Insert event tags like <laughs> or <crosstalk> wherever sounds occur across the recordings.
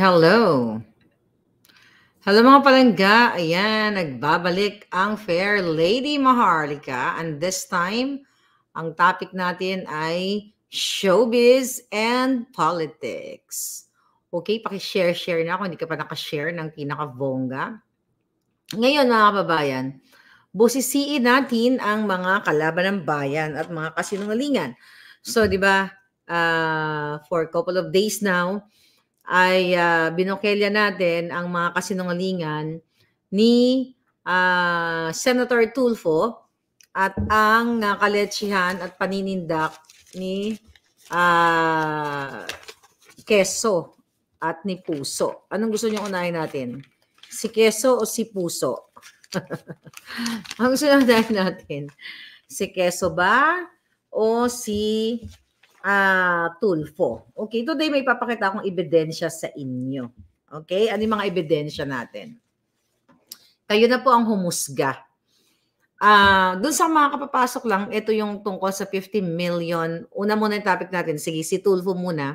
Hello. Hello mga palangga. Ayan, nagbabalik ang Fair Lady Maharlika. And this time, ang topic natin ay showbiz and politics. Okay, paki-share-share na ako. Hindi ka pa nakashare ng pinaka-bongga. Ngayon mga kababayan, busisiin natin ang mga kalaban ng bayan at mga kasinungalingan. So, di ba, uh, for a couple of days now, ay uh, binokelya natin ang mga kasinungalingan ni uh, Senator Tulfo at ang nakaletsihan at paninindak ni uh, Keso at ni Puso. Anong gusto niyo unahin natin? Si Keso o si Puso? Ang <laughs> gusto niyo unahin natin? Si Keso ba o si uh, Tulfo. Okay, today may papakita akong ebidensya sa inyo. Okay, ano yung mga ebidensya natin? Kayo na po ang humusga. Uh, ah, Doon sa mga kapapasok lang, ito yung tungkol sa 50 million. Una muna yung topic natin. Sige, si Tulfo muna.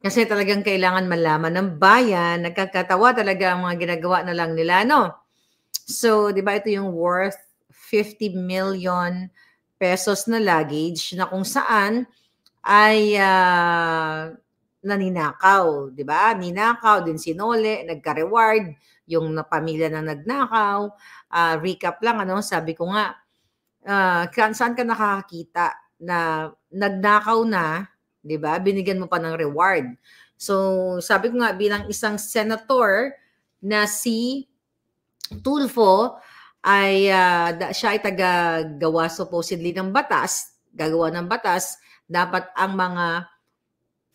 Kasi talagang kailangan malaman ng bayan. Nagkakatawa talaga ang mga ginagawa na lang nila, no? So, di ba ito yung worth 50 million pesos na luggage na kung saan ay uh, naninakaw, di ba? Ninakaw, din si sinole, nagka-reward, yung na pamilya na nagnakaw. Uh, recap lang, ano, sabi ko nga, uh, saan ka nakakakita na nagnakaw na, di ba? Binigyan mo pa ng reward. So, sabi ko nga, bilang isang senator na si Tulfo, ay uh, siya ay taga-gawa supposedly ng batas, gagawa ng batas, dapat ang mga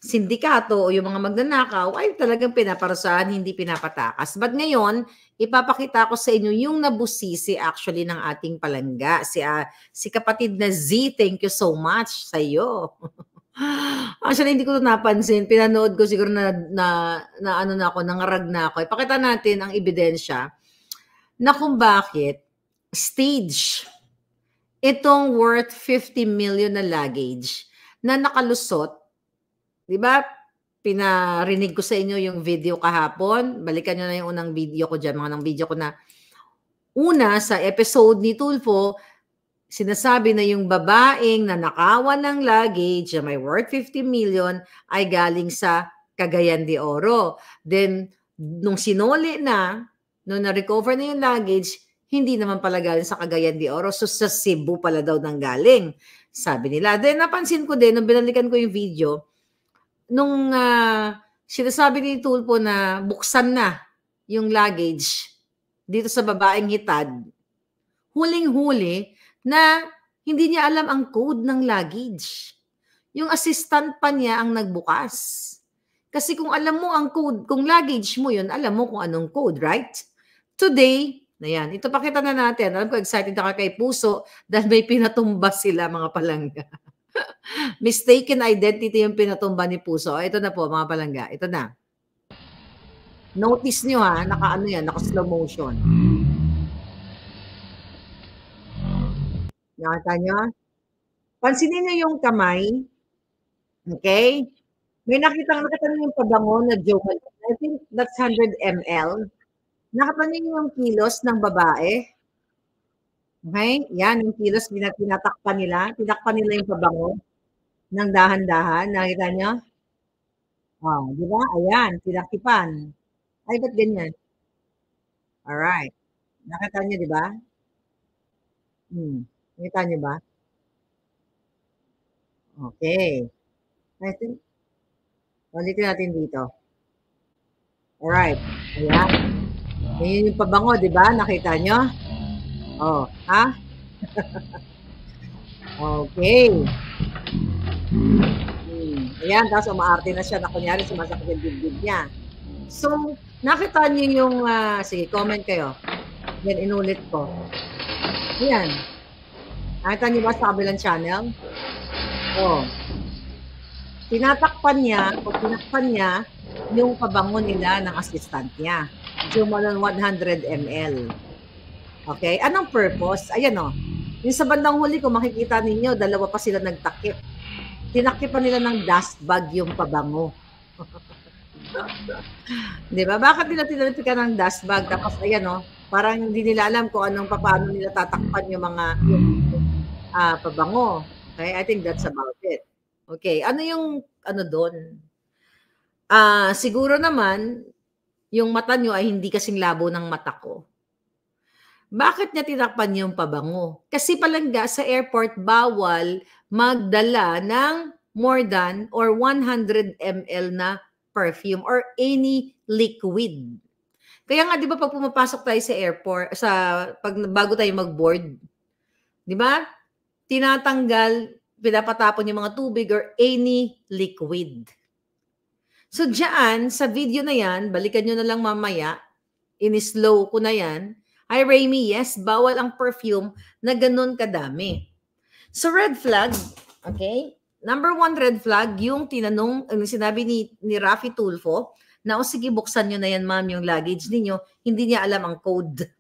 sindikato o yung mga magnanakaw ay talagang pinaparusahan, hindi pinapatakas. But ngayon, ipapakita ko sa inyo yung nabusisi actually ng ating palangga. Si, uh, si kapatid na Z, thank you so much sa iyo. <laughs> actually, hindi ko ito napansin. Pinanood ko siguro na, na, na ano na ako, nangarag na ako. Ipakita natin ang ebidensya na kung bakit stage itong worth 50 million na luggage na nakalusot, 'di ba? Pinarinig ko sa inyo yung video kahapon. Balikan niyo na yung unang video ko diyan, mga nang video ko na una sa episode ni Tulfo, sinasabi na yung babaeng na nakawan ng luggage na may worth 50 million ay galing sa Cagayan de Oro. Then, nung sinuli na, nung na-recover na yung luggage, hindi naman pala galing sa Cagayan de Oro, so sa Cebu pala daw nang galing. Sabi nila. Then napansin ko din, nung binalikan ko yung video, nung uh, sinasabi ni Tulpo na buksan na yung luggage dito sa babaeng hitad, huling-huli na hindi niya alam ang code ng luggage. Yung assistant pa niya ang nagbukas. Kasi kung alam mo ang code, kung luggage mo yun, alam mo kung anong code, right? Today, Ayan. Ito pakita na natin. Alam ko, excited ako kay Puso dahil may pinatumba sila mga palangga. <laughs> Mistaken identity yung pinatumba ni Puso. Ito na po mga palangga. Ito na. Notice nyo ha, naka ano yan, naka slow motion. Nakita nyo? Pansinin nyo yung kamay. Okay? May nakita, nakita nyo yung pabango na joke. I think that's 100 ml. Nakapansin yung kilos ng babae? Okay? Yan, yung kilos, tinatakpan nila. Tinakpan nila yung pabango ng dahan-dahan. Nakita niyo? Oh, ah, di ba? Ayan, tinakipan. Ay, ba't ganyan? Alright. Nakita niyo, di ba? Hmm. Nakita niyo ba? Okay. I think, ulitin natin dito. Alright. Ayan. Yun yung pabango, di ba? Nakita nyo? Mm. Oh, ha? <laughs> okay. Hmm. Ayan, tapos umaarte na siya na kunyari sumasakit yung dibdib niya. So, nakita niyo yung, uh, sige, comment kayo. Yan, inulit ko. Ayan. Nakita niyo ba sa kabilang channel? Oh. Tinatakpan niya, o tinakpan niya, yung pabango nila ng assistant niya vacuum mo ng 100 ml. Okay? Anong purpose? Ayan o. Oh. Yung sa bandang huli ko, makikita ninyo, dalawa pa sila nagtakip. Tinakipan nila ng dust bag yung pabango. <laughs> di ba? Bakit nila tinalipikan ng dust bag? Tapos ayan o, oh. parang hindi nila alam kung anong paano nila tatakpan yung mga yung, uh, pabango. Okay? I think that's about it. Okay. Ano yung ano doon? Ah, uh, siguro naman yung mata nyo ay hindi kasing labo ng mata ko. Bakit niya tinakpan yung pabango? Kasi palangga sa airport, bawal magdala ng more than or 100 ml na perfume or any liquid. Kaya nga 'di ba pag pumapasok tayo sa airport sa pag bago tayo mag-board, 'di ba? Tinatanggal, pinapatapon yung mga tubig or any liquid. So diyan, sa video na yan, balikan nyo na lang mamaya, in-slow ko na yan. Hi Raimi, yes, bawal ang perfume na ganun kadami. So red flag, okay? Number one red flag, yung tinanong, yung sinabi ni, ni Rafi Tulfo, na o sige buksan nyo na yan ma'am yung luggage ninyo, hindi niya alam ang code.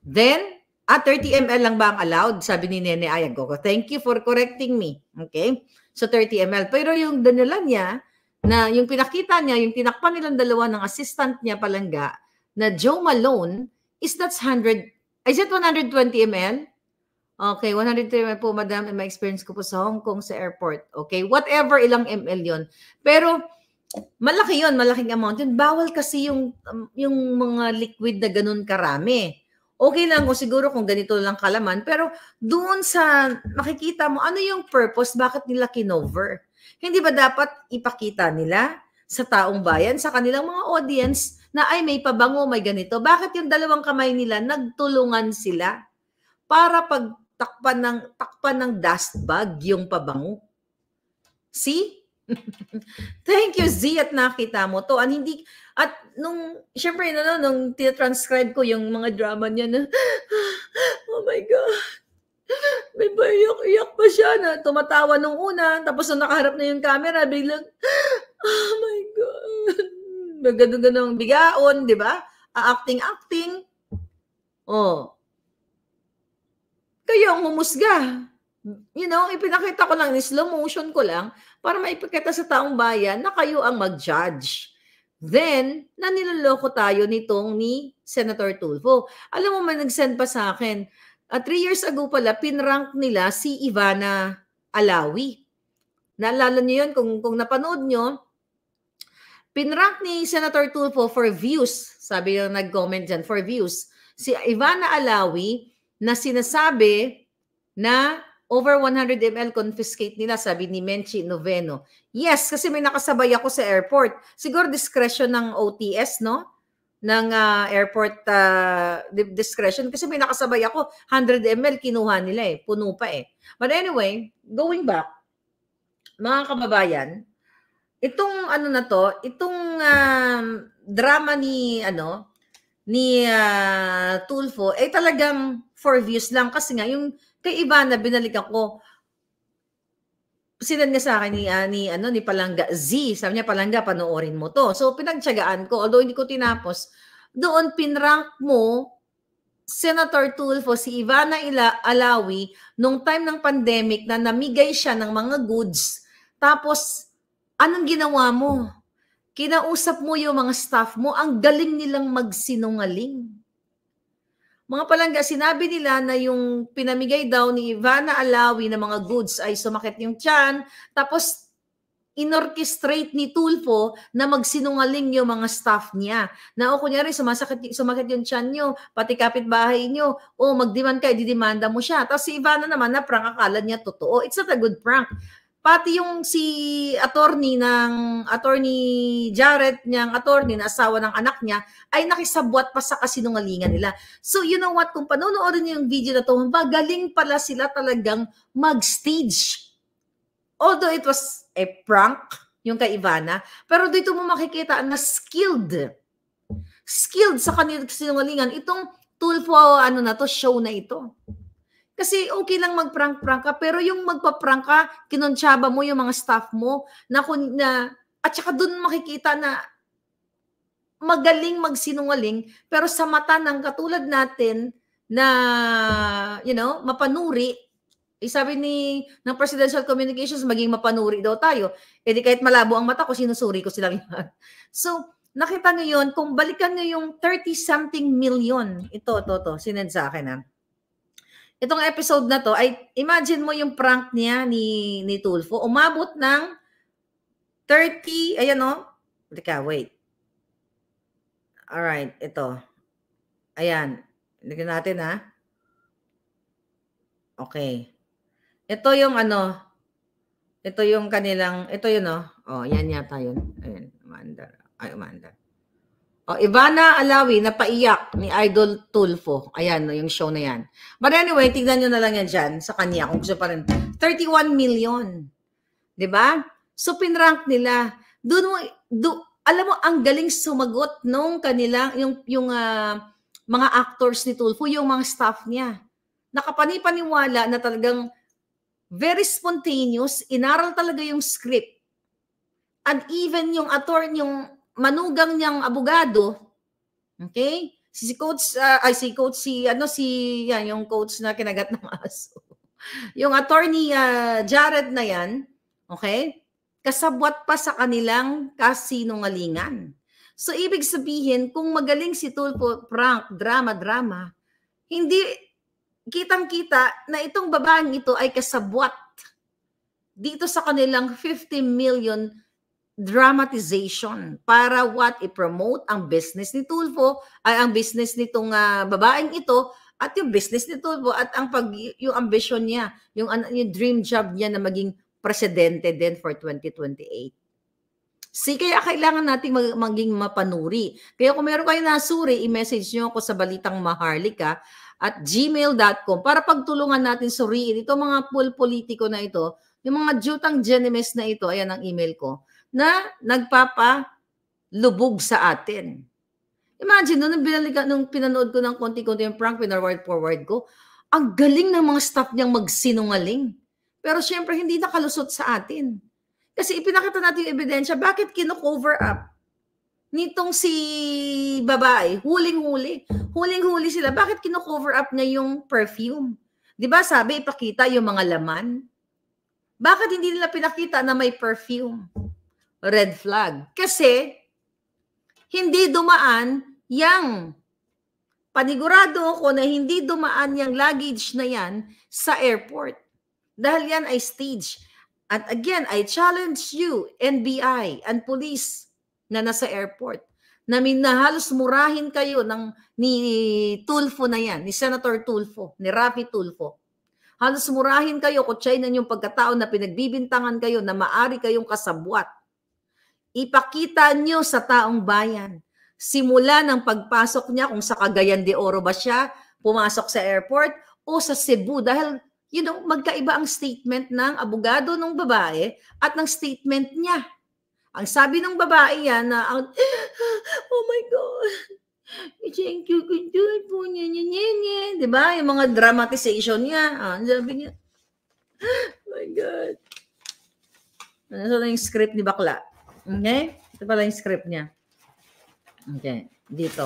Then, ah, 30 ml lang ba ang allowed? Sabi ni Nene Ayag. Thank you for correcting me. Okay? So, 30 ml. Pero yung danala niya, na yung pinakita niya, yung tinakpan nilang dalawa ng assistant niya palangga, na Joe Malone, is that's 100, is it 120 ml? Okay, 120 ml po, madam, in my experience ko po sa Hong Kong sa airport. Okay, whatever ilang ml yon. Pero, malaki yon, malaking amount yun. Bawal kasi yung, um, yung mga liquid na ganun karami. Okay lang kung siguro kung ganito lang kalaman. Pero doon sa makikita mo, ano yung purpose? Bakit nila kinover? Hindi ba dapat ipakita nila sa taong bayan, sa kanilang mga audience, na ay may pabango, may ganito. Bakit yung dalawang kamay nila, nagtulungan sila para pagtakpan ng, takpan ng dust bag yung pabango? See? <laughs> Thank you, Z, at nakita mo to. At hindi, at nung, syempre, ano, nung tinatranscribe ko yung mga drama niya na, <gasps> oh my God, may paiyak-iyak pa siya na tumatawa nung una. Tapos nung nakaharap na yung camera, biglang, <gasps> oh my God. Ganun-ganun bigaon, di ba? Acting-acting. Oh. Kayo ang humusga. You know, ipinakita ko lang, in slow motion ko lang, para maipakita sa taong bayan na kayo ang mag-judge. Then, naniloloko tayo nitong ni Senator Tulfo. Alam mo, may nag-send pa sa akin, at ah, three years ago pala, pinrank nila si Ivana Alawi. Naalala niyo yun? Kung, kung napanood niyo, pinrank ni Senator Tulfo for views. Sabi yung nag-comment dyan, for views. Si Ivana Alawi na sinasabi na over 100 ml confiscate nila, sabi ni Menchi Noveno. Yes, kasi may nakasabay ako sa airport. Siguro discretion ng OTS, no? ng uh, airport uh, discretion kasi may nakasabay ako 100 ml kinuha nila eh puno pa eh but anyway going back mga kababayan itong ano na to itong uh, drama ni ano ni uh, Tulfo eh talagang for views lang kasi nga yung kay Ivana binalikan ko sinad niya sa akin ni, uh, ni, ano, ni Palanga Z. Sabi niya, Palanga, panoorin mo to. So, pinagtsagaan ko. Although hindi ko tinapos, doon pinrank mo Senator Tulfo, si Ivana Ila Alawi, nung time ng pandemic na namigay siya ng mga goods. Tapos, anong ginawa mo? Kinausap mo yung mga staff mo. Ang galing nilang magsinungaling. Mga palangga, sinabi nila na yung pinamigay daw ni Ivana Alawi na mga goods ay sumakit yung tiyan, tapos inorchestrate ni Tulfo na magsinungaling yung mga staff niya. Na o kunyari, sumasakit, sumakit yung tiyan nyo, pati kapitbahay nyo, o oh, magdemand kayo, didimanda mo siya. Tapos si Ivana naman na prank, akala niya totoo. It's not a good prank. Pati yung si attorney ng attorney Jared niyang attorney na asawa ng anak niya ay nakisabwat pa sa kasinungalingan nila. So you know what, kung panonoodin niyo yung video na to, magaling pala sila talagang mag-stage. Although it was a prank, yung kay Ivana, pero dito mo makikita na skilled. Skilled sa kanilang sinungalingan. Itong Tulfo, ano na to, show na ito. Kasi okay lang mag-prank-prank ka, pero yung magpa-prank ka, kinonsyaba mo yung mga staff mo, na, na at saka doon makikita na magaling magsinungaling, pero sa mata ng katulad natin na, you know, mapanuri, eh, sabi ni ng Presidential Communications, maging mapanuri daw tayo. E di kahit malabo ang mata ko, sinusuri ko silang lahat. <laughs> So, nakita ngayon, kung balikan nyo yung 30-something million, ito, ito, ito, sinend sa akin ha itong episode na to, ay imagine mo yung prank niya ni, ni Tulfo. Umabot ng 30, ayan o. Oh. Teka, wait. Alright, ito. Ayan. Lagyan natin ha. Okay. Ito yung ano, ito yung kanilang, ito yun o. Oh. oh, yan yata yun. Ayan, umaandar. Ay, umaandar. Oh, Ivana Alawi, napaiyak ni Idol Tulfo. Ayan, yung show na yan. But anyway, tignan nyo na lang yan dyan sa kanya kung gusto pa rin. 31 million. ba? Diba? So, pinrank nila. Doon mo, do, alam mo, ang galing sumagot nung kanila, yung, yung uh, mga actors ni Tulfo, yung mga staff niya. Nakapanipaniwala na talagang very spontaneous, inaral talaga yung script. And even yung attorney, yung manugang niyang abogado, okay? Si, si coach uh, ay si coach si ano si yan yung coach na kinagat ng aso. <laughs> yung attorney uh, Jared na yan, okay? Kasabwat pa sa kanilang kasinungalingan. So ibig sabihin, kung magaling si Tulfo prank, drama-drama, hindi kitang-kita na itong babaeng ito ay kasabwat dito sa kanilang 50 million dramatization para what i-promote ang business ni Tulfo ay ang business nitong uh, babaeng ito at yung business ni Tulfo at ang pag yung ambition niya yung yung dream job niya na maging presidente din for 2028 Si kaya kailangan nating mag, maging mapanuri. Kaya kung meron kayong nasuri, i-message niyo ako sa balitang maharlika at gmail.com para pagtulungan natin suriin itong mga pool politiko na ito, yung mga jutang genemes na ito, ayan ang email ko na nagpapalubog sa atin. Imagine, no, nung, binaliga, nung pinanood ko ng konti-konti yung prank, pinarward forward ko, ang galing ng mga staff niyang magsinungaling. Pero siyempre, hindi nakalusot sa atin. Kasi ipinakita natin yung ebidensya, bakit kino-cover up nitong si babae? Huling-huli. Huling-huli sila. Bakit kino-cover up niya yung perfume? Di ba sabi, ipakita yung mga laman? Bakit hindi nila pinakita na may perfume? red flag. Kasi, hindi dumaan yang panigurado ako na hindi dumaan yung luggage na yan sa airport. Dahil yan ay stage. At again, I challenge you, NBI and police na nasa airport, na minahalos murahin kayo ng ni Tulfo na yan, ni Senator Tulfo, ni Rafi Tulfo. Halos murahin kayo, kutsay na yung pagkatao na pinagbibintangan kayo na maari kayong kasabwat Ipakita nyo sa taong bayan. Simula ng pagpasok niya kung sa Cagayan de Oro ba siya, pumasok sa airport o sa Cebu dahil you know, magkaiba ang statement ng abogado ng babae at ng statement niya. Ang sabi ng babae yan na, ah, oh my God, thank you, good job po, nye, nye, nye, nye. Diba? Yung mga dramatization niya. Ah, sabi niya, oh my God. Ano sa yung script ni Bakla? Okay? Ito pala yung script niya. Okay. Dito.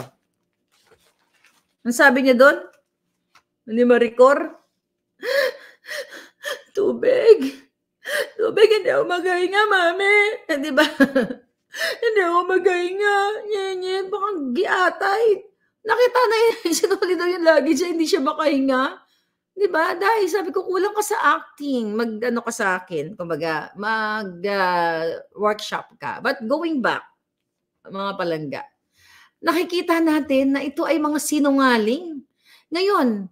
Ang sabi niya doon? Ni record <gasps> Tubig. Tubig, hindi ako magahinga, mami. Eh, di ba? <laughs> hindi ako magahinga. Nyenyen, baka giatay. Nakita na yun. <laughs> Sinuli daw yung lagi siya. Hindi siya makahinga. 'Di ba? Dahil sabi ko kulang ka sa acting, magano ka sa akin, kumbaga, mag-workshop ah, ka. But going back, mga palangga, nakikita natin na ito ay mga sinungaling. Ngayon,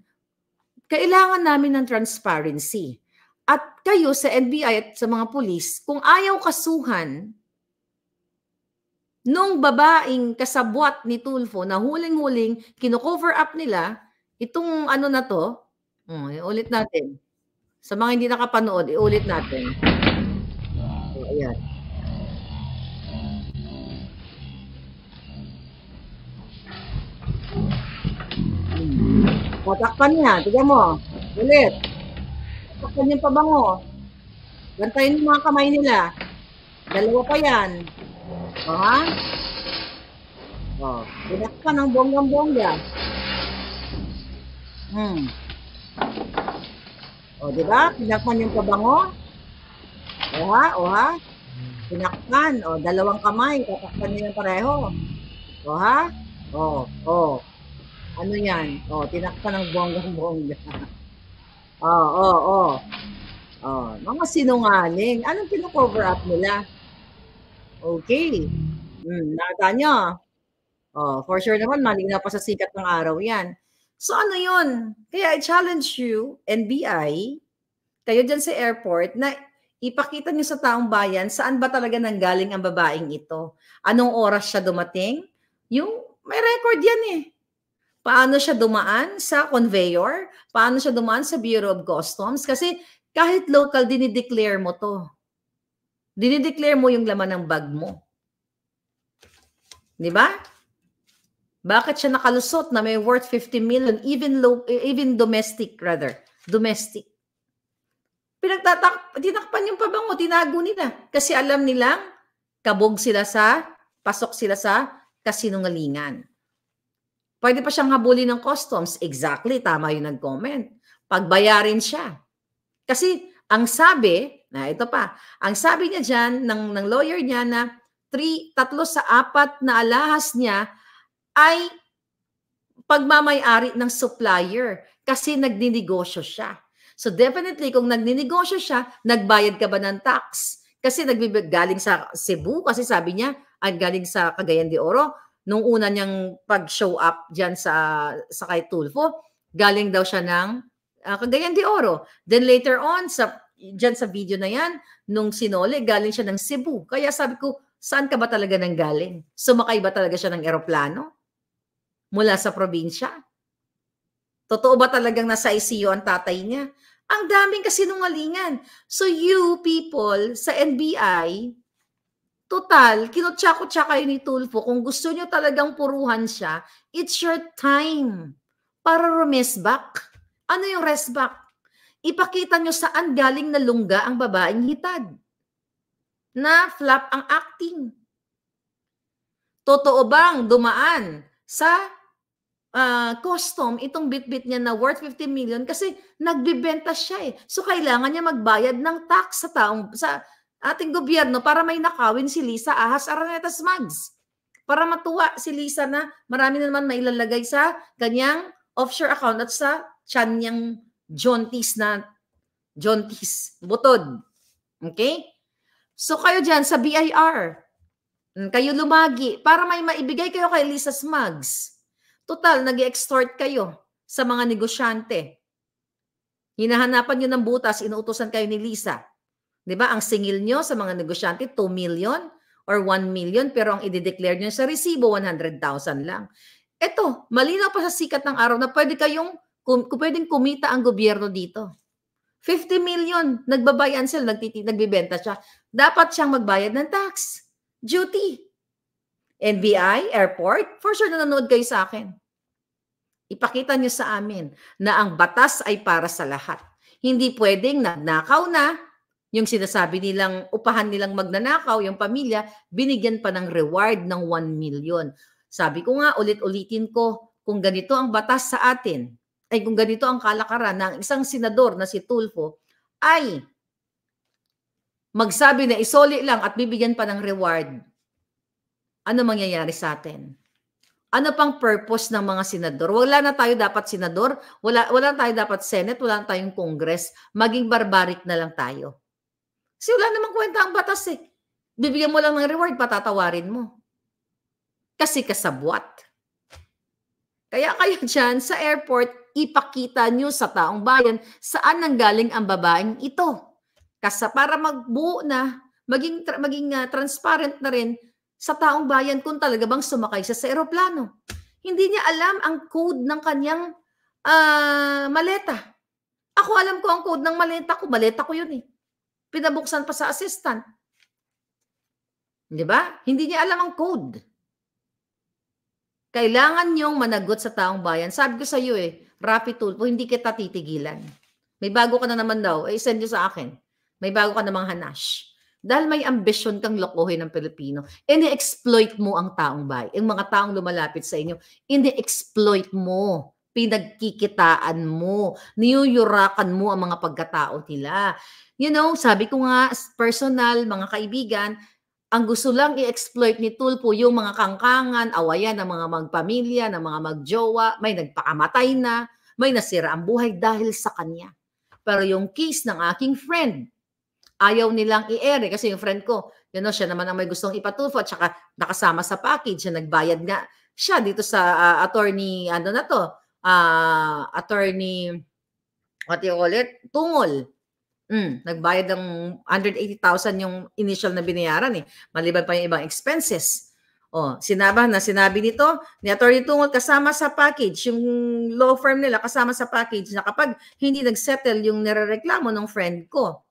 kailangan namin ng transparency. At kayo sa NBI at sa mga pulis, kung ayaw kasuhan nung babaeng kasabwat ni Tulfo na huling-huling kino-cover up nila itong ano na to, Hmm, ulit natin. Sa mga hindi nakapanood, iulit natin. So, ayan. Patakpan niya. Tiga mo. Ulit. Patakpan yung pabango. Gantayin yung mga kamay nila. Dalawa pa yan. O ha? O. Pinakpan ng bonggang-bongga. Hmm. O, di ba? Pinakman yung pabango. o oha. Pinakman. O, dalawang kamay. Tatakpan nyo yung pareho. Oha. O, o. Ano yan? O, tinakpan ng bonggang-bongga. <laughs> o, o, o. O, mga sinungaling. Anong kino-cover up nila? Okay. Hmm, nakita nyo. O, for sure naman, malinaw pa sa sikat ng araw yan. So ano yun? Kaya I challenge you, NBI, kayo dyan sa airport, na ipakita niyo sa taong bayan saan ba talaga nanggaling ang babaeng ito. Anong oras siya dumating? Yung may record yan eh. Paano siya dumaan sa conveyor? Paano siya dumaan sa Bureau of Customs? Kasi kahit local, dinideclare mo to. Dinideclare mo yung laman ng bag mo. Di ba? Bakit siya nakalusot na may worth 50 million even low, even domestic rather, domestic? Pinagtatak tinakpan yung pabango, tinago nila kasi alam nilang kabog sila sa pasok sila sa kasinungalingan. Pwede pa siyang habulin ng customs. Exactly, tama yung nag-comment. Pagbayarin siya. Kasi ang sabi, na ito pa, ang sabi niya dyan ng, ng lawyer niya na three, tatlo sa apat na alahas niya ay pagmamayari ng supplier kasi nagninegosyo siya. So definitely, kung nagninegosyo siya, nagbayad ka ba ng tax? Kasi nagbigaling sa Cebu, kasi sabi niya, ang galing sa Cagayan de Oro, nung una niyang pag-show up diyan sa, sa kay Tulfo, galing daw siya ng uh, Cagayan de Oro. Then later on, sa, dyan sa video na yan, nung sinole, galing siya ng Cebu. Kaya sabi ko, saan ka ba talaga nang galing? Sumakay ba talaga siya ng eroplano? mula sa probinsya. Totoo ba talagang nasa ICU ang tatay niya? Ang daming kasinungalingan. So you people sa NBI, total, kinutsa-kutsa kayo ni Tulfo. Kung gusto niyo talagang puruhan siya, it's your time para rumes back. Ano yung rest back? Ipakita nyo saan galing na lungga ang babaeng hitad. Na flap ang acting. Totoo bang dumaan sa uh, custom itong bitbit niya na worth 50 million kasi nagbebenta siya eh. So kailangan niya magbayad ng tax sa taong sa ating gobyerno para may nakawin si Lisa Ahas Araneta Smags. Para matuwa si Lisa na marami na naman mailalagay sa kanyang offshore account at sa chan niyang jaunties na jaunties, butod. Okay? So kayo dyan sa BIR, Mm, kayo lumagi para may maibigay kayo kay Lisa Smugs. Total, nag extort kayo sa mga negosyante. Hinahanapan nyo ng butas, inuutosan kayo ni Lisa. ba diba? Ang singil nyo sa mga negosyante, 2 million or 1 million, pero ang ide declare nyo sa resibo, 100,000 lang. Eto, malinaw pa sa sikat ng araw na pwede kayong, kum, pwedeng kumita ang gobyerno dito. 50 million, nagbabayan sila, nagtiti, nagbibenta siya. Dapat siyang magbayad ng tax duty. NBI, airport, for sure nanonood kayo sa akin. Ipakita niyo sa amin na ang batas ay para sa lahat. Hindi pwedeng nagnakaw na yung sinasabi nilang upahan nilang magnanakaw, yung pamilya, binigyan pa ng reward ng 1 million. Sabi ko nga, ulit-ulitin ko, kung ganito ang batas sa atin, ay kung ganito ang kalakaran ng isang senador na si Tulfo, ay magsabi na isoli lang at bibigyan pa ng reward, ano mangyayari sa atin? Ano pang purpose ng mga senador? Wala na tayo dapat senador, wala, wala na tayo dapat senate, wala na tayong congress, maging barbaric na lang tayo. Kasi wala namang kwenta ang batas eh. Bibigyan mo lang ng reward, patatawarin mo. Kasi kasabwat. Kaya kayo <laughs> dyan sa airport, ipakita nyo sa taong bayan saan nanggaling ang babaeng ito. Kasi para magbuo na, maging, tra- maging uh, transparent na rin sa taong bayan kung talaga bang sumakay siya sa eroplano. Hindi niya alam ang code ng kanyang uh, maleta. Ako alam ko ang code ng maleta ko. Maleta ko yun eh. Pinabuksan pa sa assistant. Di ba? Hindi niya alam ang code. Kailangan niyong managot sa taong bayan. Sabi ko sa iyo eh, Rapi Tulpo, hindi kita titigilan. May bago ka na naman daw, eh send niyo sa akin. May bago ka namang hanash. Dahil may ambisyon kang lokohin ng Pilipino. Ini-exploit mo ang taong bayan. Ang mga taong lumalapit sa inyo, ini-exploit mo pinagkikitaan mo, niyuyurakan mo ang mga pagkatao nila. You know, sabi ko nga, personal, mga kaibigan, ang gusto lang i-exploit ni Tulpo yung mga kangkangan, awayan ng mga magpamilya, ng mga magjowa, may nagpakamatay na, may nasira ang buhay dahil sa kanya. Pero yung case ng aking friend, ayaw nilang i-ere. Kasi yung friend ko, you know, siya naman ang may gustong ipatufo at saka nakasama sa package. Siya nagbayad nga siya dito sa uh, attorney, ano na to, uh, attorney, what you call it? Tungol. Mm, nagbayad ng 180,000 yung initial na binayaran eh. Maliban pa yung ibang expenses. Oh, sinaba na sinabi nito ni Attorney Tungol kasama sa package, yung law firm nila kasama sa package na kapag hindi nagsettle yung nirereklamo ng friend ko,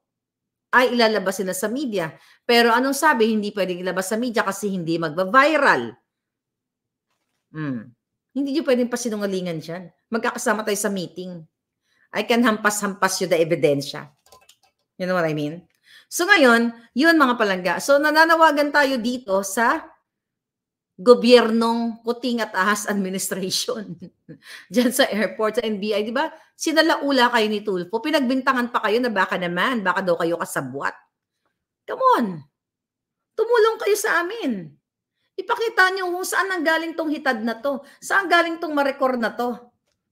ay ilalabas sila sa media. Pero anong sabi, hindi pwedeng ilabas sa media kasi hindi magba-viral. Hmm. Hindi nyo pwedeng pasinungalingan dyan. Magkakasama tayo sa meeting. I can hampas-hampas you the ebidensya. You know what I mean? So ngayon, yun mga palangga. So nananawagan tayo dito sa gobyernong kuting at ahas administration <laughs> diyan sa airport, sa NBI, di ba? Sinalaula kayo ni Tulfo, pinagbintangan pa kayo na baka naman, baka daw kayo kasabwat. Come on, tumulong kayo sa amin. Ipakita niyo kung saan ang galing tong hitad na to, saan galing tong marekord na to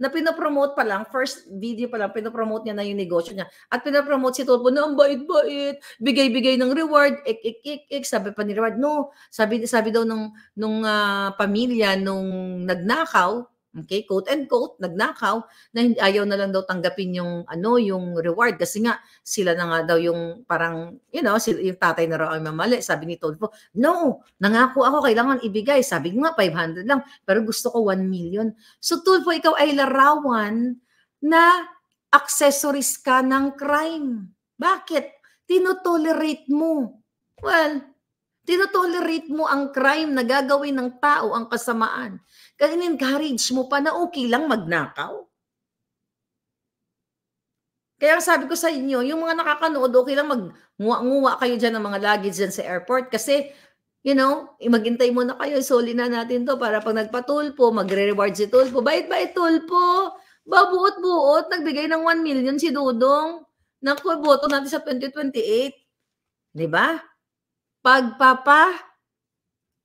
na pinopromote pa lang, first video pa lang, pinopromote niya na yung negosyo niya. At pinopromote si Tulpo na ang bait-bait, bigay-bigay ng reward, ik, ik, ik, ik, sabi pa ni reward, no, sabi, sabi daw nung, nung uh, pamilya, nung nagnakaw, Okay, quote and quote, nagnakaw na hindi, ayaw na lang daw tanggapin yung ano, yung reward kasi nga sila na nga daw yung parang, you know, sila, yung tatay na raw ay mamali. Sabi ni Tolfo, no, nangako ako, kailangan ibigay. Sabi ko nga, 500 lang, pero gusto ko 1 million. So Tolfo, ikaw ay larawan na accessories ka ng crime. Bakit? Tinotolerate mo. Well, tinotolerate mo ang crime na gagawin ng tao, ang kasamaan in encourage mo pa na okay lang magnakaw. Kaya sabi ko sa inyo, yung mga nakakanood, okay lang mag-nguwa kayo dyan ng mga luggage dyan sa airport kasi, you know, mo na kayo, isoli na natin to para pag nagpatulpo, magre-reward si Tulpo. Bait-bait, Tulpo! Babuot-buot, nagbigay ng 1 million si Dudong. Naku, boto natin sa 2028. Di ba? Pagpapa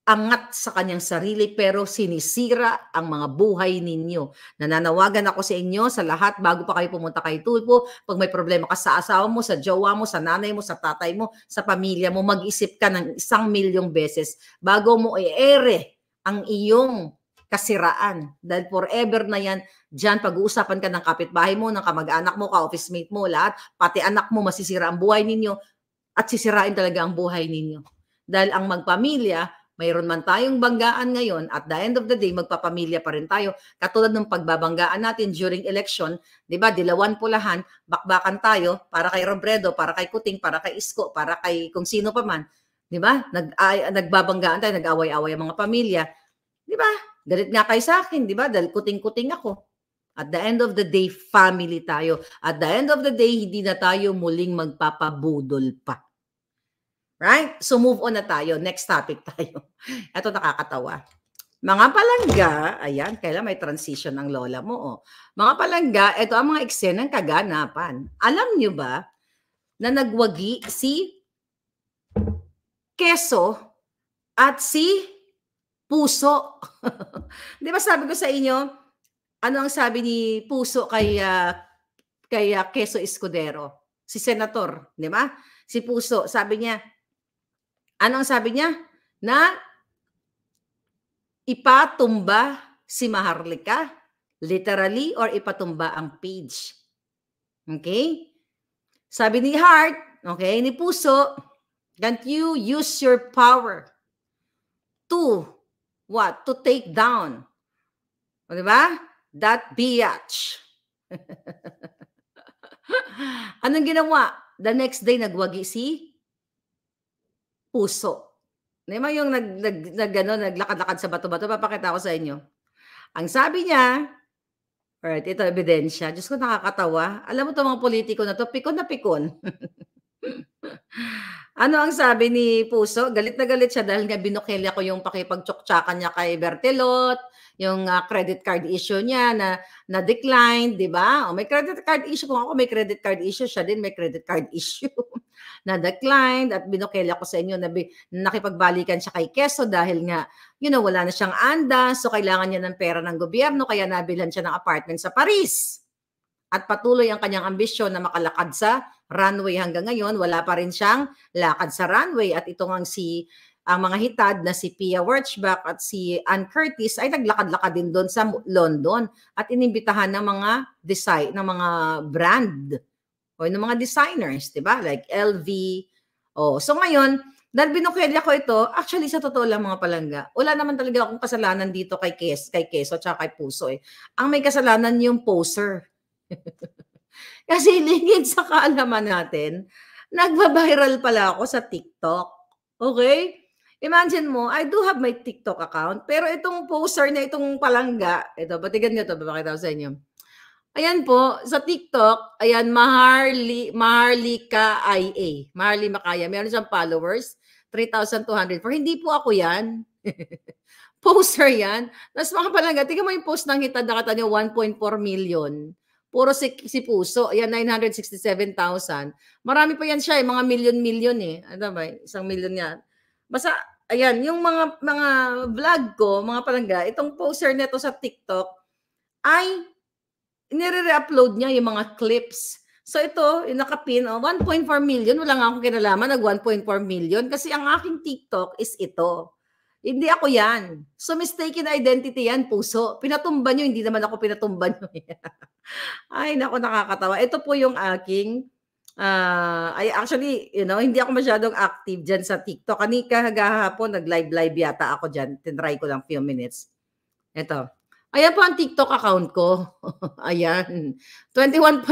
angat sa kanyang sarili pero sinisira ang mga buhay ninyo. Nananawagan ako sa inyo sa lahat bago pa kayo pumunta kay Tulpo. Pag may problema ka sa asawa mo, sa jowa mo, sa nanay mo, sa tatay mo, sa pamilya mo, mag-isip ka ng isang milyong beses bago mo i-ere ang iyong kasiraan. Dahil forever na yan, dyan pag-uusapan ka ng kapitbahay mo, ng kamag-anak mo, ka-office mate mo, lahat, pati anak mo, masisira ang buhay ninyo at sisirain talaga ang buhay ninyo. Dahil ang magpamilya, mayroon man tayong banggaan ngayon, at the end of the day, magpapamilya pa rin tayo. Katulad ng pagbabanggaan natin during election, di ba, dilawan pulahan, bakbakan tayo para kay Robredo, para kay Kuting, para kay Isko, para kay kung sino pa man. Di ba? Nag, ay, nagbabanggaan tayo, nag-away-away ang mga pamilya. Di ba? Galit nga kay sa akin, di ba? Dahil kuting-kuting ako. At the end of the day, family tayo. At the end of the day, hindi na tayo muling magpapabudol pa. Right? So move on na tayo. Next topic tayo. Ito <laughs> nakakatawa. Mga palangga, ayan, kailan may transition ang lola mo. Oh. Mga palangga, ito ang mga eksenang kaganapan. Alam nyo ba na nagwagi si Keso at si Puso? <laughs> Di ba sabi ko sa inyo, ano ang sabi ni Puso kay, uh, kay ah, Keso Escudero? Si Senator, di ba? Si Puso, sabi niya, ano ang sabi niya? Na ipatumba si Maharlika. Literally or ipatumba ang page. Okay? Sabi ni Heart, okay, ni Puso, that you use your power to what? To take down. O, ba? That biatch. <laughs> Anong ginawa? The next day, nagwagi si puso. Di yung nag, nag, nag, ano, naglakad-lakad sa bato-bato? Papakita ko sa inyo. Ang sabi niya, alright, ito ebidensya. Diyos ko nakakatawa. Alam mo to mga politiko na to, pikon na pikon. <laughs> ano ang sabi ni Puso? Galit na galit siya dahil nga binokelya ko yung pakipagtsoktsakan niya kay Bertelot yung uh, credit card issue niya na na decline, 'di ba? O oh, may credit card issue kung ako may credit card issue, siya din may credit card <laughs> issue na declined at binokela ko sa inyo na nakipagbalikan siya kay Keso dahil nga you know wala na siyang anda, so kailangan niya ng pera ng gobyerno kaya nabilhan siya ng apartment sa Paris. At patuloy ang kanyang ambisyon na makalakad sa runway hanggang ngayon, wala pa rin siyang lakad sa runway at ito ngang si ang mga hitad na si Pia Wurtzbach at si Ann Curtis ay naglakad-lakad din doon sa London at inimbitahan ng mga design ng mga brand o ng mga designers, 'di ba? Like LV. Oh, so ngayon, dahil binukwelya ko ito, actually sa totoo lang mga palangga, wala naman talaga akong kasalanan dito kay Kes, kay Keso at kay Puso eh. Ang may kasalanan yung poser. <laughs> Kasi lingid sa kaalaman natin, nagba-viral pala ako sa TikTok. Okay? Imagine mo, I do have my TikTok account, pero itong poster na itong palangga, ito, patigan nyo ito, babakita ko sa inyo. Ayan po, sa TikTok, ayan, Maharli, Maharlika IA. Maharli Makaya. Meron siyang followers, 3,200. For hindi po ako yan. <laughs> poster yan. Tapos mga palangga, tingnan mo yung post ng hitad na kata niyo, 1.4 million. Puro si, si Puso, ayan, 967,000. Marami pa yan siya, eh, mga million-million eh. Ano ba, isang million yan. Basta, ayan, yung mga, mga vlog ko, mga palangga, itong poster nito sa TikTok, ay nire-upload niya yung mga clips. So ito, yung nakapin, oh, 1.4 million. Wala nga akong kinalaman, nag 1.4 million. Kasi ang aking TikTok is ito. Hindi ako yan. So mistaken identity yan, puso. Pinatumba nyo, hindi naman ako pinatumba nyo. <laughs> Ay, nako nakakatawa. Ito po yung aking Uh, ah, I actually, you know, hindi ako masyadong active diyan sa TikTok. Kani kahagahapon, nag-live-live yata ako dyan. Tinry ko lang few minutes. Ito. Ayan po ang TikTok account ko. <laughs> Ayan. 21.6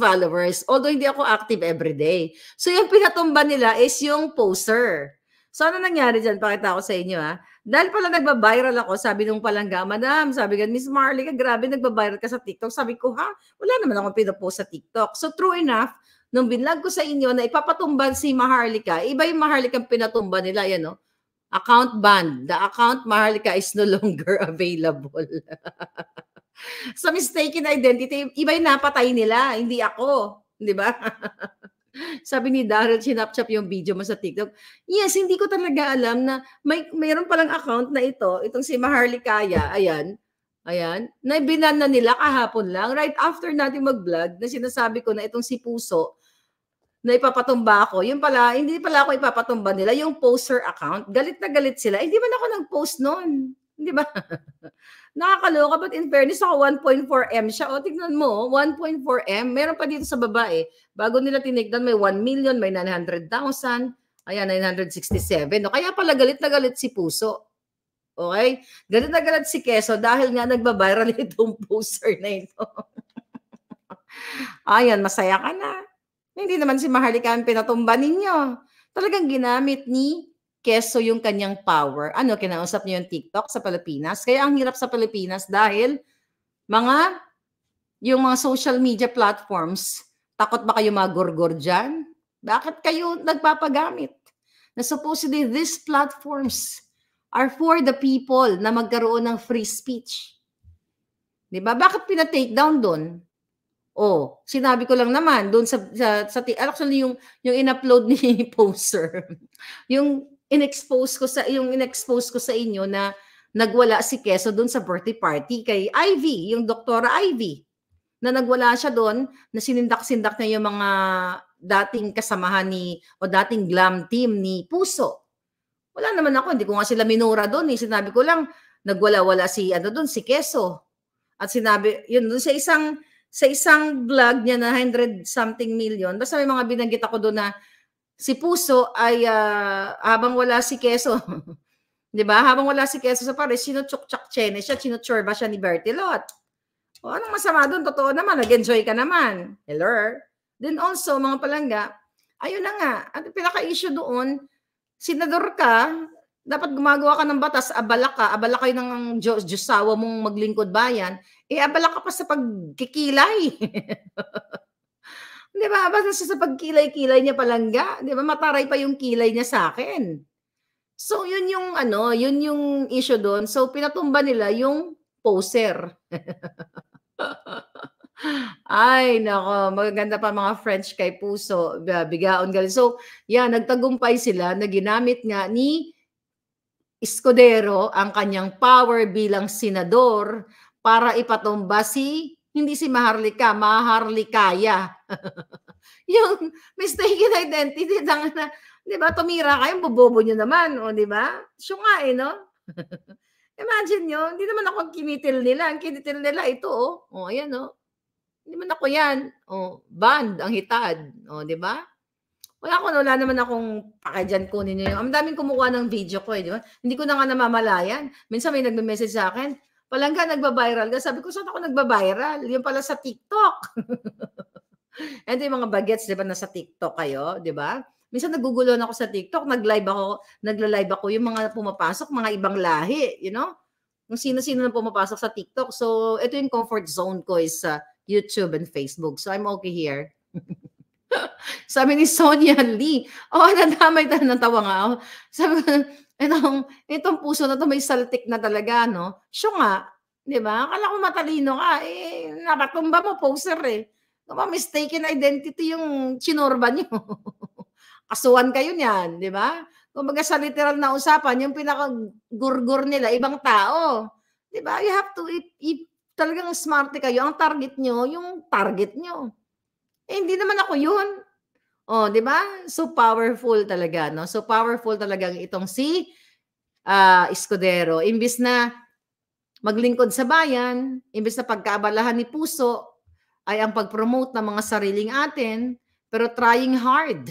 followers. Although hindi ako active every day. So yung pinatumba nila is yung poster. So ano nangyari diyan? Pakita ko sa inyo ha. Ah. Dahil pala nagba-viral ako, sabi nung palang Madam, sabi ka, Miss Marley, ka, grabe, nagba-viral ka sa TikTok. Sabi ko, ha? Wala naman akong pinapost sa TikTok. So true enough, nung binlog ko sa inyo na ipapatumban si Maharlika, iba yung Maharlika pinatumba nila, yan no? Account ban. The account Maharlika is no longer <laughs> available. <laughs> sa mistaken identity, iba yung napatay nila, hindi ako. Di ba? <laughs> Sabi ni Daryl, sinapchap yung video mo sa TikTok. Yes, hindi ko talaga alam na may mayroon palang account na ito, itong si Maharlikaya, ayan, ayan, na binan na nila kahapon lang, right after natin mag-vlog, na sinasabi ko na itong si Puso, na ipapatumba ako, Yung pala, hindi pala ako ipapatumba nila, yung poster account, galit na galit sila. Hindi eh, man ako nag-post noon. Hindi ba? <laughs> Nakakaloka, but in fairness, ako 1.4M siya. O, tignan mo, 1.4M. Meron pa dito sa baba eh. Bago nila tinignan, may 1 million, may 900,000. Ayan, 967. No? Kaya pala galit na galit si Puso. Okay? Galit na galit si Keso dahil nga nagbabiral <laughs> itong poster na ito. <laughs> Ayan, masaya ka na. Hindi naman si Maharlika ang pinatumba ninyo. Talagang ginamit ni Keso yung kanyang power. Ano, kinausap niyo yung TikTok sa Pilipinas? Kaya ang hirap sa Pilipinas dahil mga, yung mga social media platforms, takot ba kayo magurgor dyan? Bakit kayo nagpapagamit? Na supposedly these platforms are for the people na magkaroon ng free speech. Di ba? Bakit pinatake down doon? Oh, sinabi ko lang naman doon sa sa, sa actually yung yung inupload <laughs> ni poster. yung inexpose ko sa yung inexpose ko sa inyo na nagwala si Keso doon sa birthday party kay Ivy, yung doktora Ivy. Na nagwala siya doon, na sinindak-sindak niya yung mga dating kasamahan ni o dating glam team ni Puso. Wala naman ako, hindi ko nga sila minura doon eh. Sinabi ko lang, nagwala-wala si ano doon si Keso. At sinabi, yun doon sa isang sa isang vlog niya na 100 something million, basta may mga binanggit ako doon na si Puso ay uh, habang wala si Keso, <laughs> 'di ba? Habang wala si Keso sa Paris, sinutsukchak chene siya, sinutsyorba siya ni Bertilot. O anong masama doon? Totoo naman, nag-enjoy ka naman. Hello? Then also, mga palangga, ayun na nga, ang pinaka-issue doon, senador ka, dapat gumagawa ka ng batas, abala ka, abala kayo ng Diyos, Diyosawa mong maglingkod bayan, eh abala ka pa sa pagkikilay. <laughs> di ba? Abala siya sa pagkilay-kilay niya palangga. Di ba? Mataray pa yung kilay niya sa akin. So, yun yung ano, yun yung issue doon. So, pinatumba nila yung poser. <laughs> Ay, nako, magaganda pa mga French kay Puso, bigaon galing. So, yan, nagtagumpay sila na ginamit nga ni Escudero ang kanyang power bilang senador para ipatumba si, hindi si Maharlika, Maharlikaya. <laughs> yung mistaken identity, <laughs> lang na, di ba, tumira kayo, bobobo nyo naman, o di ba? Siya eh, no? <laughs> Imagine nyo, hindi naman ako kinitil nila. Ang kinitil nila ito, oh. O, oh, ayan, oh. Hindi naman ako yan. O, oh, band, ang hitad. O, oh, di ba? Wala ko, ano, wala naman akong pakadyan kunin niyo. Ang daming kumukuha ng video ko eh, di ba? Hindi ko na nga namamalayan. Minsan may nagme-message sa akin, palangga nagba-viral ka. Sabi ko, saan ako nagba-viral? Yung pala sa TikTok. And <laughs> yung mga bagets, di ba, nasa TikTok kayo, di ba? Minsan nagugulo na ako sa TikTok, nag-live ako, nagla-live ako yung mga pumapasok, mga ibang lahi, you know? Yung sino-sino na pumapasok sa TikTok. So, ito yung comfort zone ko is sa uh, YouTube and Facebook. So, I'm okay here. <laughs> <laughs> Sabi ni Sonia Lee, oh, <laughs> nadamay talaga ng tawa nga. Oh. Sabi ko, itong, itong puso na to may saltik na talaga, no? Siya nga, di ba? Akala ko matalino ka, eh, nakatumba mo, poser eh. ba, mistaken identity yung chinorba niyo. <laughs> Kasuhan kayo niyan, di ba? Kumbaga sa literal na usapan, yung pinaka-gurgur nila, ibang tao. Di ba? You have to, if, if talagang smart kayo, ang target nyo, yung target nyo. Eh, hindi naman ako yun. Oh, 'di ba? So powerful talaga, no? So powerful talaga itong si uh, Escudero. Imbis na maglingkod sa bayan, imbis na pagkaabalahan ni puso ay ang pag-promote ng mga sariling atin, pero trying hard,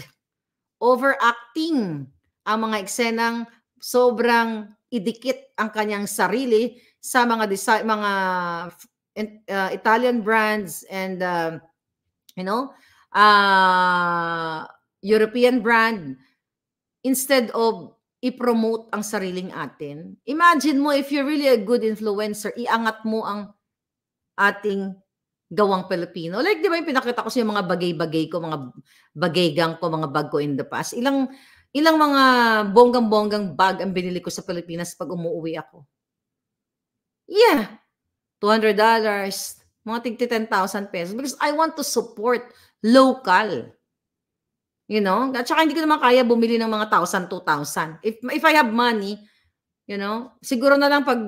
overacting ang mga eksenang sobrang idikit ang kanyang sarili sa mga mga uh, Italian brands and uh, you know, uh, European brand, instead of i-promote ang sariling atin. Imagine mo, if you're really a good influencer, iangat mo ang ating gawang Pilipino. Like, di ba yung pinakita ko sa yung mga bagay-bagay ko, mga bagaygang ko, mga bag ko in the past. Ilang, ilang mga bonggang-bonggang bag ang binili ko sa Pilipinas pag umuwi ako. Yeah. $200, mga tigti 10,000 pesos because I want to support local. You know? At saka hindi ko naman kaya bumili ng mga 1,000, 2,000. If, if I have money, you know, siguro na lang pag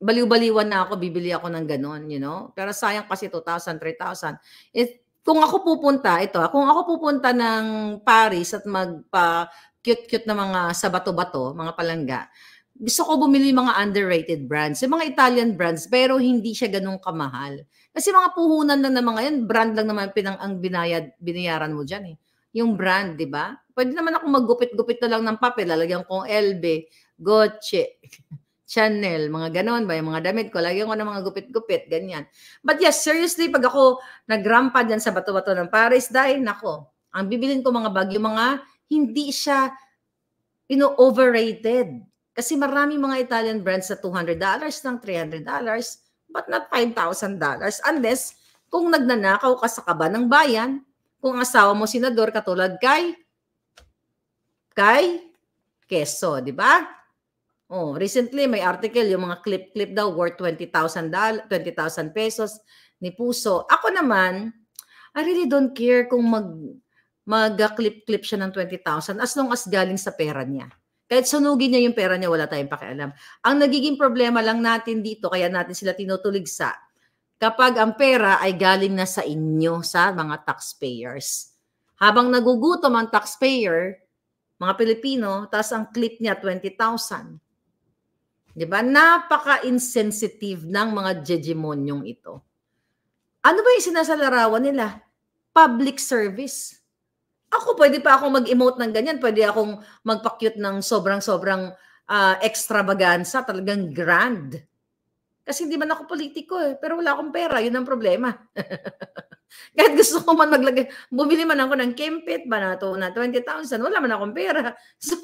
baliw-baliwan na ako, bibili ako ng ganon, you know? Pero sayang kasi 2,000, 3,000. It, kung ako pupunta, ito, kung ako pupunta ng Paris at magpa cute-cute na mga sabato-bato, mga palangga, gusto ko bumili mga underrated brands, yung mga Italian brands, pero hindi siya ganun kamahal. Kasi mga puhunan lang naman ngayon, brand lang naman pinang ang binayad, binayaran mo dyan eh. Yung brand, di ba? Pwede naman ako maggupit-gupit na lang ng papel. Lalagyan kong LB, Gucci, <laughs> Chanel, mga ganon ba? Yung mga damit ko, lagyan ko ng mga gupit-gupit, ganyan. But yes, seriously, pag ako nagrampa dyan sa bato-bato ng Paris, dahil nako, ang bibilin ko mga bag, yung mga hindi siya you know, overrated. Kasi marami mga Italian brands sa $200 ng $300 but not $5,000 unless kung nagnanakaw ka sa kaba ng bayan, kung asawa mo senador katulad kay kay Keso, di ba? Oh, recently may article yung mga clip-clip daw worth 20,000 20,000 pesos ni Puso. Ako naman, I really don't care kung mag mag-clip-clip siya ng 20,000 as long as galing sa pera niya. Kahit sunugin niya yung pera niya, wala tayong pakialam. Ang nagiging problema lang natin dito, kaya natin sila tinutuligsa, kapag ang pera ay galing na sa inyo, sa mga taxpayers. Habang nagugutom ang taxpayer, mga Pilipino, tapos ang clip niya 20,000. 'Di ba? Napaka-insensitive ng mga jejimonyong ito. Ano ba 'yung sinasalarawan nila? Public service. Ako, pwede pa ako mag-emote ng ganyan. Pwede akong magpa-cute ng sobrang-sobrang uh, ah, extravaganza, talagang grand. Kasi hindi man ako politiko eh, pero wala akong pera, yun ang problema. <laughs> Kahit gusto ko man maglagay, bumili man ako ng Kempit ba na to na 20,000, wala man akong pera. <laughs> So,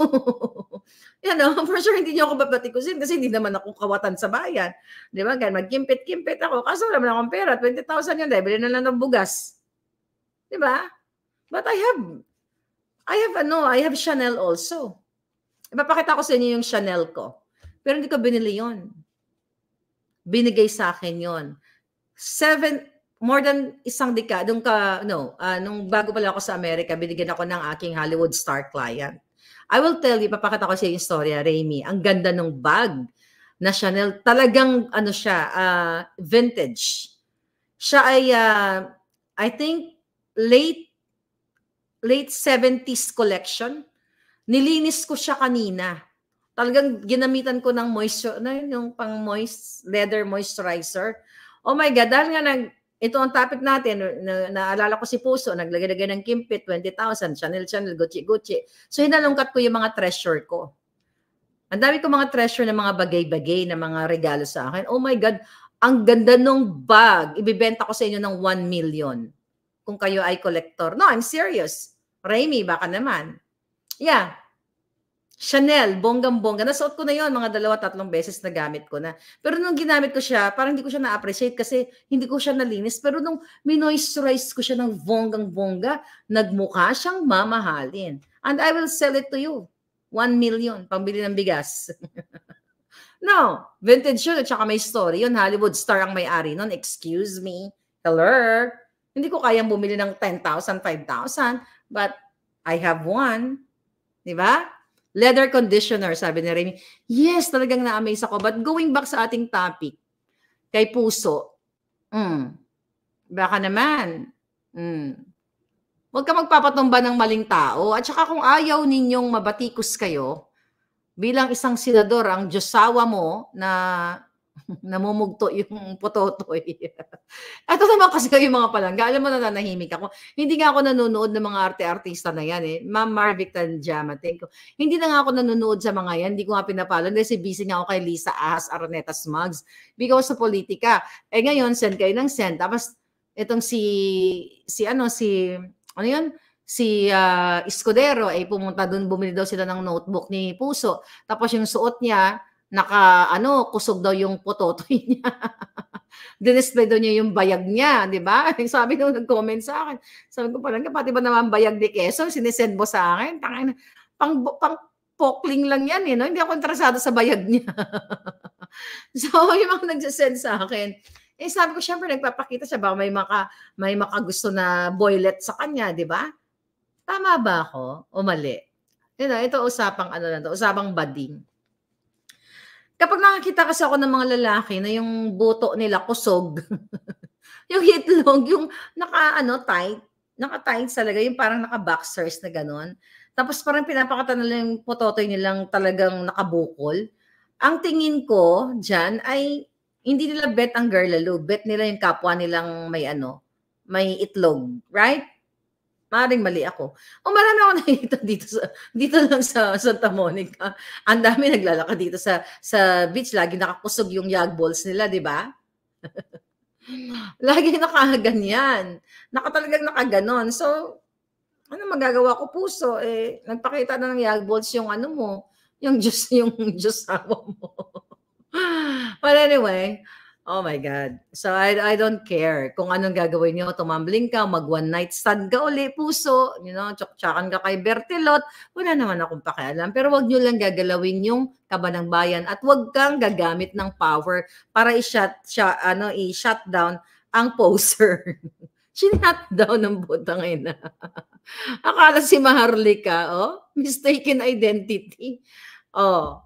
you know, for sure hindi niyo ako papatikusin kasi hindi naman ako kawatan sa bayan. Di ba? Kaya magkimpit-kimpit ako, kaso wala man akong pera, 20,000 yun, dahil bilhin na lang ng bugas. Di ba? But I have, I have ano, I have Chanel also. Ipapakita ko sa inyo yung Chanel ko. Pero hindi ko binili yon. Binigay sa akin yon. Seven, more than isang dekada, nung, ka, no, uh, nung bago pala ako sa Amerika, binigyan ako ng aking Hollywood star client. I will tell you, papakita ko sa yung istorya, ah, Raimi. Ang ganda ng bag na Chanel. Talagang, ano siya, uh, vintage. Siya ay, uh, I think, late late 70s collection. Nilinis ko siya kanina. Talagang ginamitan ko ng moisture, na ano yung pang moist, leather moisturizer. Oh my God, dahil nga nag, ito ang topic natin, na, naalala ko si Puso, naglagay-lagay ng Kimpit, 20,000, Chanel Chanel, Gucci Gucci. So hinalungkat ko yung mga treasure ko. Ang dami ko mga treasure ng mga bagay-bagay na mga regalo sa akin. Oh my God, ang ganda nung bag. Ibibenta ko sa inyo ng 1 million kung kayo ay collector. No, I'm serious. Raimi, baka naman. Yeah. Chanel, bonggang-bongga. Nasuot ko na yon mga dalawa, tatlong beses na gamit ko na. Pero nung ginamit ko siya, parang hindi ko siya na-appreciate kasi hindi ko siya nalinis. Pero nung minoisturize ko siya ng bonggang-bongga, nagmukha siyang mamahalin. And I will sell it to you. 1 million, pambili ng bigas. <laughs> no, vintage yun at saka may story. Yun, Hollywood star ang may-ari nun. Excuse me. Hello? Hindi ko kayang bumili ng 10,000, 5,000. But I have one. Di ba? Leather conditioner, sabi ni Remy. Yes, talagang na-amaze ako. But going back sa ating topic, kay puso, mm, baka naman, mm, huwag ka magpapatumba ng maling tao. At saka kung ayaw ninyong mabatikos kayo, bilang isang senador, ang josawa mo na <laughs> namumugto yung pototoy. Ito <laughs> naman kasi yung mga palangga. Alam mo, na nanahimik ako. Hindi nga ako nanonood ng mga arte-artista na yan eh. Ma'am Marvic Tanjama, thank you. Hindi na nga ako nanonood sa mga yan. Hindi ko nga pinapalo. Kasi busy nga ako kay Lisa Ahas Araneta Smugs because sa politika. Eh ngayon, send kayo ng send. Tapos, itong si, si ano, si, ano yun? si uh, Escudero ay eh, pumunta doon, bumili daw sila ng notebook ni Puso. Tapos yung suot niya, naka ano kusog daw yung pototoy niya. <laughs> Dinisplay daw niya yung bayag niya, di ba? <laughs> Sabi nung nag-comment sa akin. Sabi ko parang pati ba naman bayag ni Quezon sinisend mo sa akin? Tangina. Pang pang pokling lang yan eh, no? Hindi ako interesado sa bayag niya. <laughs> so, yung mga nagsasend sa akin, eh sabi ko syempre nagpapakita siya baka may maka may makagusto na boylet sa kanya, di ba? Tama ba ako? O mali? You know, ah, ito usapang ano na to, usapang bading. Kapag nakakita kasi ako ng mga lalaki na yung buto nila kusog, <laughs> yung hitlog, yung naka ano, tight, naka tight talaga, yung parang naka boxers na ganun. Tapos parang pinapakita nila yung pototoy nilang talagang nakabukol. Ang tingin ko diyan ay hindi nila bet ang girlalo, bet nila yung kapwa nilang may ano, may itlog, right? Maring mali ako. O marami ako <laughs> nakikita dito sa dito lang sa Santa Monica. Ang dami naglalakad dito sa sa beach lagi nakakusog yung yag balls nila, 'di ba? <laughs> lagi nakaganyan. Nakatalagang nakaganon. So ano magagawa ko puso eh nagpakita na ng yag balls yung ano mo, yung just <laughs> yung just awa mo. But anyway, Oh my God. So I, I don't care kung anong gagawin nyo. Tumambling ka, mag one night stand ka uli, puso. You know, tsaktsakan ka kay Bertilot. Wala naman akong pakialam. Pero wag nyo lang gagalawin yung kaba ng bayan at wag kang gagamit ng power para i-shut, siya, ano, i-shut down ang poser. Sinat <laughs> down ng butang ina. <laughs> Akala si Maharlika, oh, mistaken identity. Oh,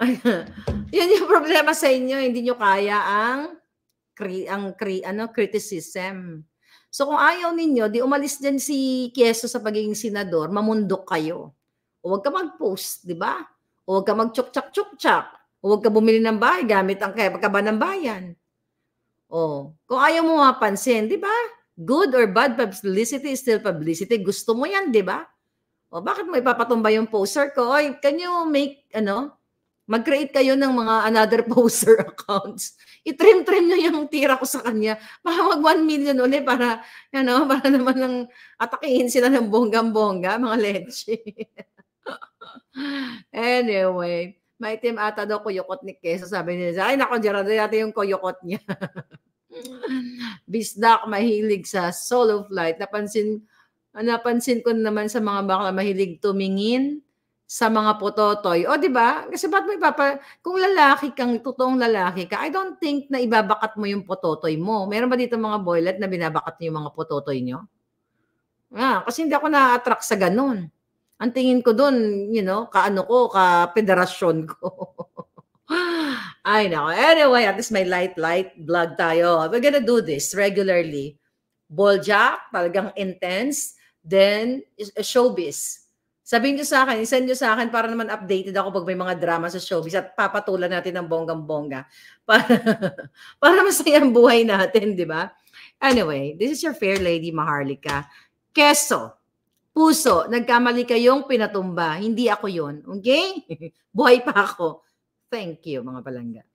<laughs> Yan yung problema sa inyo, hindi nyo kaya ang cri, ang cri, ano criticism. So kung ayaw ninyo, di umalis din si Kieso sa pagiging senador, mamundok kayo. O huwag ka mag-post, di ba? O huwag ka mag-chok-chak-chok-chak. O huwag ka bumili ng bahay gamit ang kaba ng bayan. Oh, kung ayaw mo mapansin, di ba? Good or bad publicity is still publicity. Gusto mo yan, di ba? O, oh, bakit mo ipapatumba yung poster ko? Oy, can you make, ano, Mag-create kayo ng mga another <laughs> poster accounts. I-trim-trim nyo yung tira ko sa kanya. Baka mag 1 million ulit para, you know, para naman ng atakihin sila ng bonggam-bongga, mga leche. <laughs> anyway, may team ata daw kuyukot ni Keso. Sabi nila, ay nako, Gerardo, yata yung kuyukot niya. <laughs> Bisdak, mahilig sa solo flight. Napansin, napansin ko naman sa mga bakla mahilig tumingin sa mga pototoy. O, di ba? Kasi ba't mo ipapa... Kung lalaki kang, totoong lalaki ka, I don't think na ibabakat mo yung pototoy mo. Meron ba dito mga boylet na binabakat niyo yung mga pototoy nyo? Ah, kasi hindi ako na-attract sa ganun. Ang tingin ko doon, you know, kaano ko, ka-federasyon ko. I <laughs> know. Anyway, at least may light, light vlog tayo. We're gonna do this regularly. jack, talagang intense. Then, showbiz Sabihin niyo sa akin, isend niyo sa akin para naman updated ako pag may mga drama sa showbiz at papatulan natin ng bonggang-bongga <laughs> para, para masaya ang buhay natin, di ba? Anyway, this is your fair lady, Maharlika. Keso, puso, nagkamali kayong pinatumba. Hindi ako yon Okay? <laughs> Buhay pa ako. Thank you, mga palangga.